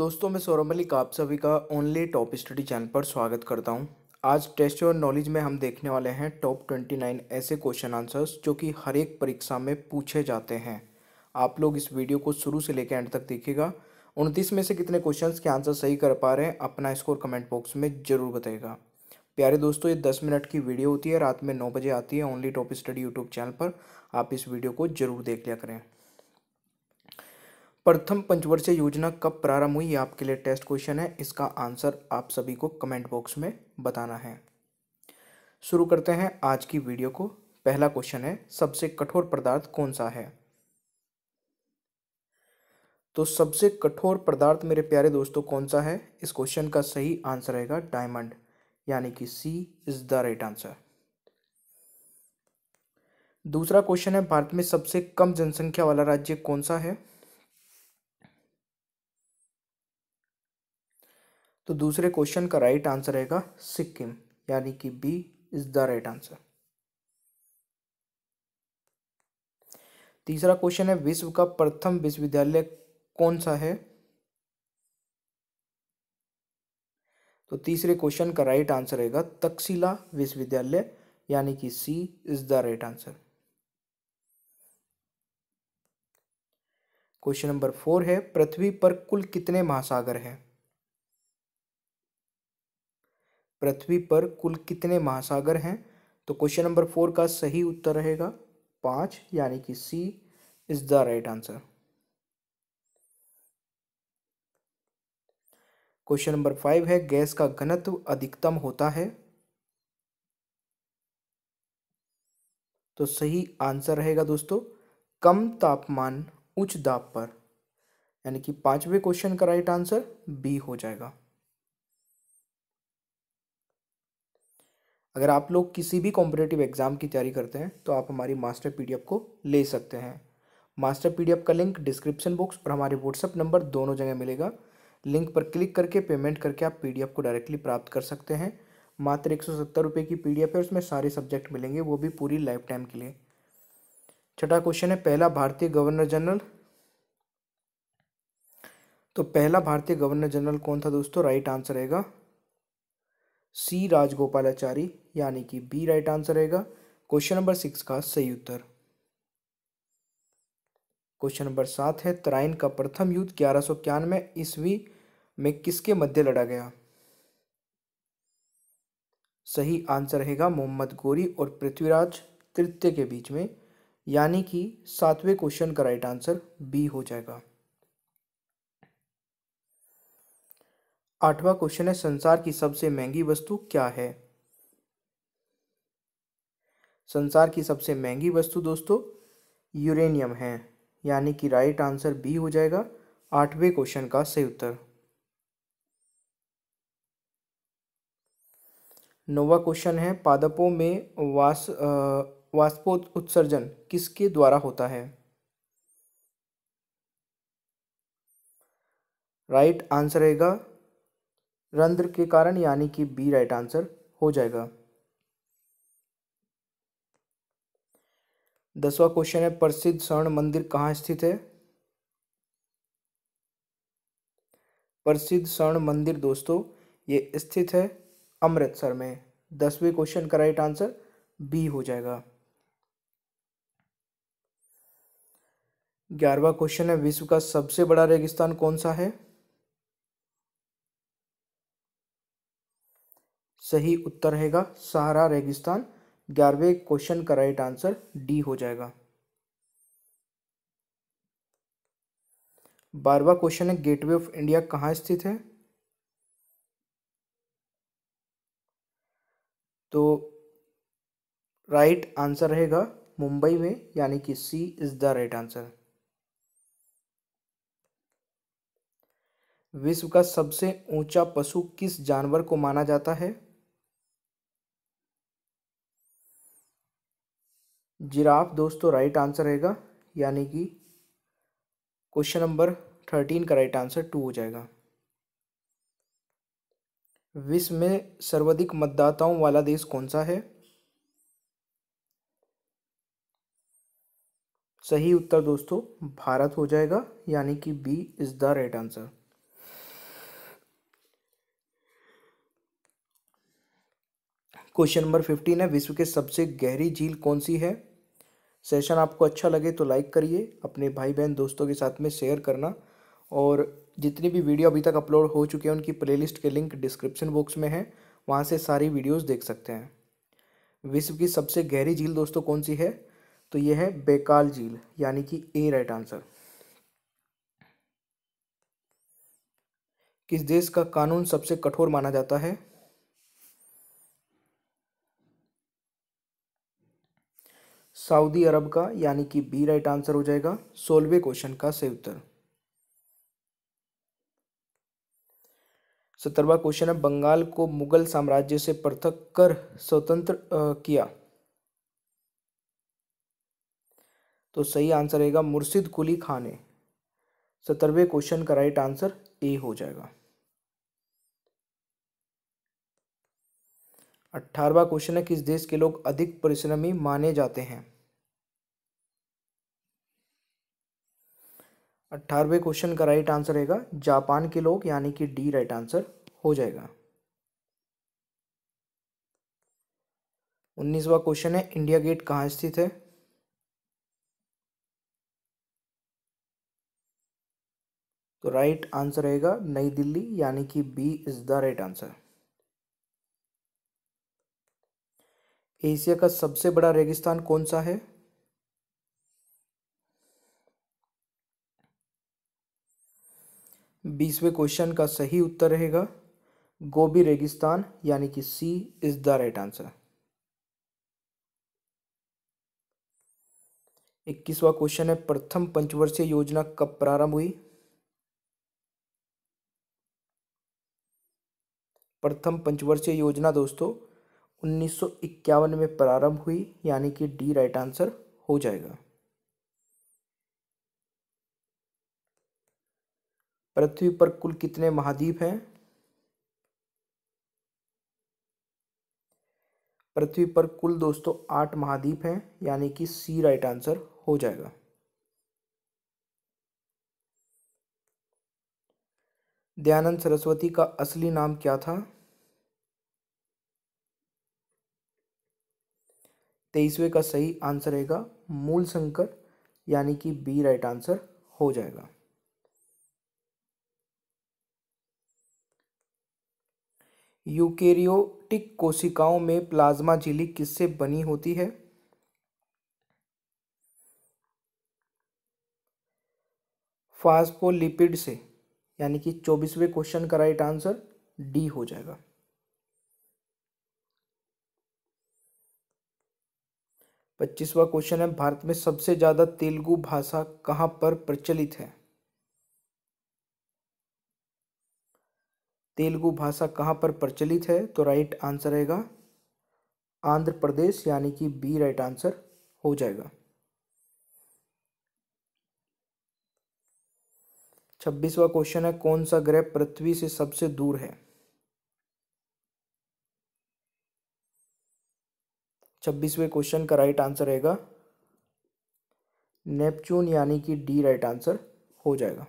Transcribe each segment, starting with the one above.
दोस्तों मैं सौरभ मलिक आप सभी का ओनली टॉप स्टडी चैनल पर स्वागत करता हूं। आज टेस्ट और नॉलेज में हम देखने वाले हैं टॉप ट्वेंटी नाइन ऐसे क्वेश्चन आंसर्स जो कि हर एक परीक्षा में पूछे जाते हैं आप लोग इस वीडियो को शुरू से लेकर एंड तक देखिएगा उनतीस में से कितने क्वेश्चन के आंसर सही कर पा रहे हैं अपना स्कोर कमेंट बॉक्स में ज़रूर बताएगा प्यारे दोस्तों ये दस मिनट की वीडियो होती है रात में नौ बजे आती है only top study YouTube channel पर आप इस वीडियो को ज़रूर देख लिया करें प्रथम पंचवर्षीय योजना कब प्रारंभ हुई आपके लिए टेस्ट क्वेश्चन है इसका आंसर आप सभी को कमेंट बॉक्स में बताना है शुरू करते हैं आज की वीडियो को पहला क्वेश्चन है सबसे कठोर पदार्थ कौन सा है तो सबसे कठोर पदार्थ मेरे प्यारे दोस्तों कौन सा है इस क्वेश्चन का सही आंसर रहेगा डायमंड यानी कि C is the right answer दूसरा क्वेश्चन है भारत में सबसे कम जनसंख्या वाला राज्य कौन सा है तो दूसरे क्वेश्चन का राइट आंसर रहेगा सिक्किम यानी कि B is the right answer तीसरा क्वेश्चन है विश्व का प्रथम विश्वविद्यालय कौन सा है तो तीसरे क्वेश्चन का राइट आंसर रहेगा तक्षशिला विश्वविद्यालय यानी कि C is the right answer question number four है पृथ्वी पर कुल कितने महासागर हैं पृथ्वी पर कुल कितने महासागर हैं तो क्वेश्चन नंबर फोर का सही उत्तर रहेगा पाँच यानी कि C is the right answer question number five है गैस का घनत्व अधिकतम होता है तो सही आंसर रहेगा दोस्तों कम तापमान उच्च दाब पर यानी कि पांचवें क्वेश्चन का राइट आंसर बी हो जाएगा अगर आप लोग किसी भी कॉम्पिटेटिव एग्ज़ाम की तैयारी करते हैं तो आप हमारी मास्टर पीडीएफ को ले सकते हैं मास्टर पीडीएफ का लिंक डिस्क्रिप्शन बॉक्स और हमारे व्हाट्सअप नंबर दोनों जगह मिलेगा लिंक पर क्लिक करके पेमेंट करके आप पीडीएफ को डायरेक्टली प्राप्त कर सकते हैं मात्र एक सौ की पी है उसमें सारे सब्जेक्ट मिलेंगे वो भी पूरी लाइफ टाइम के लिए छठा क्वेश्चन है पहला भारतीय गवर्नर जनरल तो पहला भारतीय गवर्नर जनरल कौन था दोस्तों राइट आंसर रहेगा सी राजगोपालाचारी यानी कि बी राइट आंसर रहेगा क्वेश्चन नंबर सिक्स का सही उत्तर क्वेश्चन नंबर सात है तराइन का प्रथम युद्ध ग्यारह सौ इक्यानवे ईस्वी में किसके मध्य लड़ा गया सही आंसर रहेगा मोहम्मद गोरी और पृथ्वीराज तृतीय के बीच में यानी कि सातवें क्वेश्चन का राइट आंसर बी हो जाएगा आठवां क्वेश्चन है संसार की सबसे महंगी वस्तु क्या है संसार की सबसे महंगी वस्तु दोस्तों यूरेनियम है यानी कि राइट आंसर बी हो जाएगा आठवें क्वेश्चन का सही उत्तर नौवा क्वेश्चन है पादपों में वास वाष्पो उत्सर्जन किसके द्वारा होता है राइट आंसर रहेगा रंध्र के कारण यानी कि बी राइट आंसर हो जाएगा दसवा क्वेश्चन है प्रसिद्ध स्वर्ण मंदिर कहाँ स्थित है प्रसिद्ध स्वर्ण मंदिर दोस्तों ये स्थित है अमृतसर में दसवें क्वेश्चन का राइट आंसर बी हो जाएगा ग्यारहवा क्वेश्चन है विश्व का सबसे बड़ा रेगिस्तान कौन सा है सही उत्तर रहेगा सहारा रेगिस्तान ग्यारहवें क्वेश्चन का राइट आंसर डी हो जाएगा बारवा क्वेश्चन है गेटवे ऑफ इंडिया कहाँ स्थित है तो राइट आंसर रहेगा मुंबई में यानी कि C is the right answer विश्व का सबसे ऊंचा पशु किस जानवर को माना जाता है जिराफ दोस्तों राइट आंसर रहेगा यानी कि क्वेश्चन नंबर थर्टीन का राइट आंसर टू हो जाएगा विश्व में सर्वाधिक मतदाताओं वाला देश कौन सा है सही उत्तर दोस्तों भारत हो जाएगा यानी कि B is the right answer question number fifteen है विश्व के सबसे गहरी झील कौन सी है सेशन आपको अच्छा लगे तो लाइक करिए अपने भाई बहन दोस्तों के साथ में शेयर करना और जितनी भी वीडियो अभी तक अपलोड हो चुकी हैं उनकी प्लेलिस्ट के लिंक डिस्क्रिप्शन बॉक्स में है वहाँ से सारी वीडियोस देख सकते हैं विश्व की सबसे गहरी झील दोस्तों कौन सी है तो ये है बेकाल झील यानी कि ए राइट आंसर किस देश का कानून सबसे कठोर माना जाता है सऊदी अरब का यानी कि बी राइट आंसर हो जाएगा सोलवे क्वेश्चन का सही उत्तर सत्तरवा क्वेश्चन है बंगाल को मुगल साम्राज्य से पृथक कर स्वतंत्र किया तो सही आंसर रहेगा मुर्शिद कुली खाने ने क्वेश्चन का राइट आंसर ए हो जाएगा अठारवा क्वेश्चन है किस देश के लोग अधिक परिश्रमी माने जाते हैं अट्ठारहवें क्वेश्चन का राइट आंसर रहेगा जापान के लोग यानी कि डी राइट आंसर हो जाएगा उन्नीसवा क्वेश्चन है इंडिया गेट कहाँ स्थित है तो राइट आंसर रहेगा नई दिल्ली यानी कि B is the right answer Asia का सबसे बड़ा रेगिस्तान कौन सा है बीसवें क्वेश्चन का सही उत्तर रहेगा गोबी रेगिस्तान यानी कि C is the right answer इक्कीसवा क्वेश्चन है प्रथम पंचवर्षीय योजना कब प्रारंभ हुई प्रथम पंचवर्षीय योजना दोस्तों 1951 में प्रारंभ हुई यानी कि डी राइट आंसर हो जाएगा पृथ्वी पर कुल कितने महाद्वीप हैं पृथ्वी पर कुल दोस्तों आठ महाद्वीप हैं यानी कि सी राइट आंसर हो जाएगा दयानंद सरस्वती का असली नाम क्या था तेईसवें का सही आंसर रहेगा मूल शंकर यानी कि बी राइट आंसर हो जाएगा यूकेरियोटिक कोशिकाओं में प्लाज्मा झिल्ली किससे बनी होती है फास्फोलिपिड से यानी कि चौबीसवें क्वेश्चन का राइट आंसर डी हो जाएगा पच्चीसवा क्वेश्चन है भारत में सबसे ज़्यादा तेलुगु भाषा कहां पर प्रचलित है तेलुगु भाषा कहाँ पर प्रचलित है तो राइट आंसर रहेगा आंध्र प्रदेश यानी कि बी राइट आंसर हो जाएगा छब्बीसवा क्वेश्चन है कौन सा ग्रह पृथ्वी से सबसे दूर है छब्बीसवें क्वेश्चन का राइट आंसर रहेगा नेपच्यून यानी कि डी राइट आंसर हो जाएगा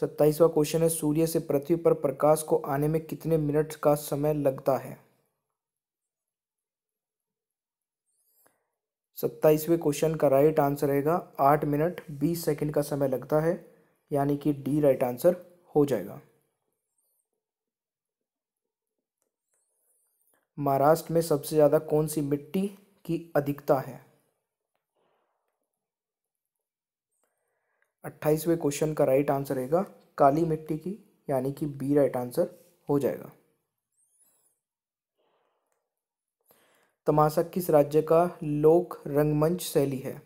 सत्ताईसवां क्वेश्चन है सूर्य से पृथ्वी पर प्रकाश को आने में कितने मिनट का समय लगता है सत्ताईसवें क्वेश्चन का राइट आंसर रहेगा आठ मिनट बीस सेकंड का समय लगता है यानी कि डी राइट आंसर हो जाएगा महाराष्ट्र में सबसे ज़्यादा कौन सी मिट्टी की अधिकता है अट्ठाईसवें क्वेश्चन का राइट आंसर रहेगा काली मिट्टी की यानी कि बी राइट आंसर हो जाएगा तमाशा किस राज्य का लोक रंगमंच शैली है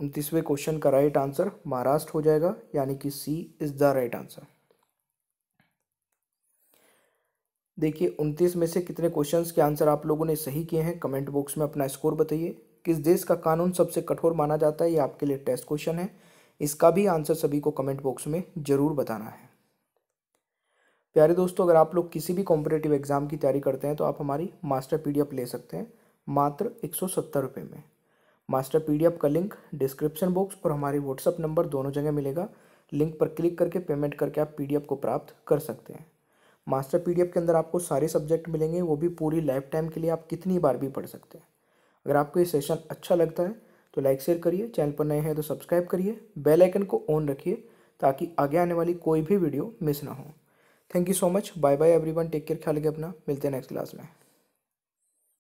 उनतीसवें क्वेश्चन का राइट आंसर महाराष्ट्र हो जाएगा यानी कि C is the right answer देखिए उनतीस में से कितने क्वेश्चंस के आंसर आप लोगों ने सही किए हैं कमेंट बॉक्स में अपना स्कोर बताइए किस देश का कानून सबसे कठोर माना जाता है ये आपके लिए टेस्ट क्वेश्चन है इसका भी आंसर सभी को कमेंट बॉक्स में ज़रूर बताना है प्यारे दोस्तों अगर आप लोग किसी भी कॉम्पिटेटिव एग्ज़ाम की तैयारी करते हैं तो आप हमारी मास्टर पी ले सकते हैं मात्र एक सौ में मास्टर पी का लिंक डिस्क्रिप्शन बॉक्स और हमारे व्हाट्सअप नंबर दोनों जगह मिलेगा लिंक पर क्लिक करके पेमेंट करके आप पी को प्राप्त कर सकते हैं मास्टर पी के अंदर आपको सारे सब्जेक्ट मिलेंगे वो भी पूरी लाइफ टाइम के लिए आप कितनी बार भी पढ़ सकते हैं अगर आपको ये सेशन अच्छा लगता है तो लाइक शेयर करिए चैनल पर नए हैं तो सब्सक्राइब करिए बेल आइकन को ऑन रखिए ताकि आगे आने वाली कोई भी वीडियो मिस ना हो thank you so much bye bye everyone take care ख्याल रखिए अपना मिलते हैं नेक्स्ट क्लास में